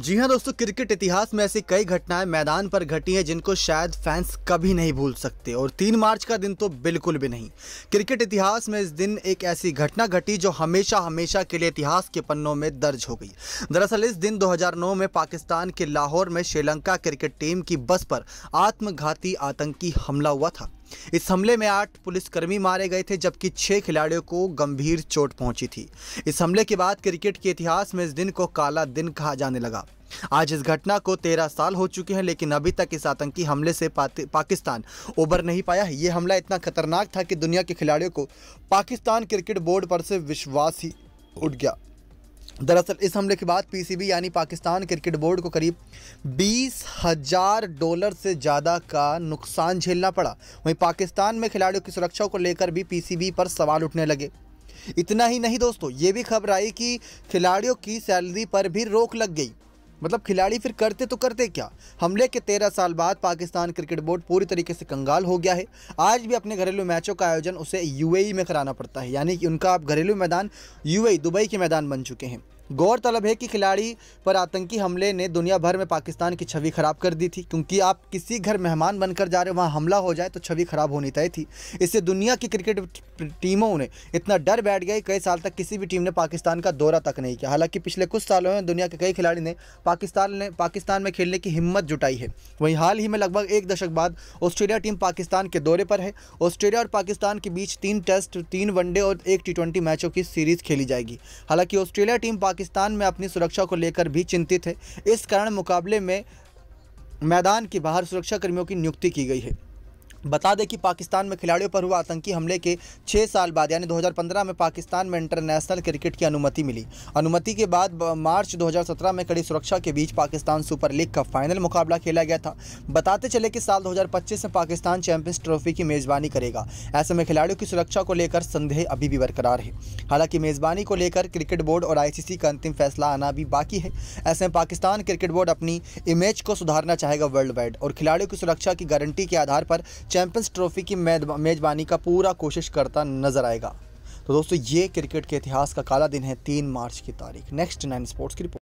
जी हाँ दोस्तों क्रिकेट इतिहास में ऐसी कई घटनाएं मैदान पर घटी हैं जिनको शायद फैंस कभी नहीं भूल सकते और तीन मार्च का दिन तो बिल्कुल भी नहीं क्रिकेट इतिहास में इस दिन एक ऐसी घटना घटी जो हमेशा हमेशा के लिए इतिहास के पन्नों में दर्ज हो गई दरअसल इस दिन 2009 में पाकिस्तान के लाहौर में श्रीलंका क्रिकेट टीम की बस पर आत्मघाती आतंकी हमला हुआ था इस हमले में आठ पुलिसकर्मी मारे गए थे जबकि छह खिलाड़ियों को गंभीर चोट पहुंची थी इस हमले के बाद क्रिकेट के इतिहास में इस दिन को काला दिन कहा जाने लगा आज इस घटना को तेरह साल हो चुके हैं लेकिन अभी तक इस आतंकी हमले से पाकिस्तान उबर नहीं पाया ये हमला इतना खतरनाक था कि दुनिया के खिलाड़ियों को पाकिस्तान क्रिकेट बोर्ड पर से विश्वास ही उठ गया दरअसल इस हमले के बाद पीसीबी यानी पाकिस्तान क्रिकेट बोर्ड को करीब बीस हजार डॉलर से ज़्यादा का नुकसान झेलना पड़ा वहीं पाकिस्तान में खिलाड़ियों की सुरक्षा को लेकर भी पीसीबी पर सवाल उठने लगे इतना ही नहीं दोस्तों ये भी खबर आई कि खिलाड़ियों की सैलरी पर भी रोक लग गई मतलब खिलाड़ी फिर करते तो करते क्या हमले के तेरह साल बाद पाकिस्तान क्रिकेट बोर्ड पूरी तरीके से कंगाल हो गया है आज भी अपने घरेलू मैचों का आयोजन उसे यूएई में कराना पड़ता है यानी कि उनका अब घरेलू मैदान यूएई दुबई के मैदान बन चुके हैं गौरतलब है कि खिलाड़ी पर आतंकी हमले ने दुनिया भर में पाकिस्तान की छवि खराब कर दी थी क्योंकि आप किसी घर मेहमान बनकर जा रहे वहाँ हमला हो जाए तो छवि खराब होनी तय थी इससे दुनिया की क्रिकेट टीमों ने इतना डर बैठ कि कई साल तक किसी भी टीम ने पाकिस्तान का दौरा तक नहीं किया हालांकि पिछले कुछ सालों में दुनिया के कई खिलाड़ी ने पाकिस्तान ने पाकिस्तान में खेलने की हिम्मत जुटाई है वहीं हाल ही में लगभग एक दशक बाद ऑस्ट्रेलिया टीम पाकिस्तान के दौरे पर है ऑस्ट्रेलिया और पाकिस्तान के बीच तीन टेस्ट तीन वनडे और एक टी मैचों की सीरीज खेली जाएगी हालांकि ऑस्ट्रेलिया टीम पाकिस्तान में अपनी सुरक्षा को लेकर भी चिंतित है इस कारण मुकाबले में मैदान के बाहर सुरक्षाकर्मियों की नियुक्ति की गई है बता दें कि पाकिस्तान में खिलाड़ियों पर हुआ आतंकी हमले के छः साल बाद यानी 2015 में पाकिस्तान में इंटरनेशनल क्रिकेट की अनुमति मिली अनुमति के बाद मार्च 2017 में कड़ी सुरक्षा के बीच पाकिस्तान सुपर लीग का फाइनल मुकाबला खेला गया था बताते चले कि साल 2025 में पाकिस्तान चैंपियंस ट्रॉफी की मेज़बानी करेगा ऐसे में खिलाड़ियों की सुरक्षा को लेकर संदेह अभी भी बरकरार है हालांकि मेज़बानी को लेकर क्रिकेट बोर्ड और आई का अंतिम फैसला आना भी बाकी है ऐसे में पाकिस्तान क्रिकेट बोर्ड अपनी इमेज को सुधारना चाहेगा वर्ल्ड वाइड और खिलाड़ियों की सुरक्षा की गारंटी के आधार पर चैंपियंस ट्रॉफी की मेज़बानी का पूरा कोशिश करता नजर आएगा तो दोस्तों ये क्रिकेट के इतिहास का काला दिन है तीन मार्च की तारीख नेक्स्ट नाइन स्पोर्ट्स की रिपोर्ट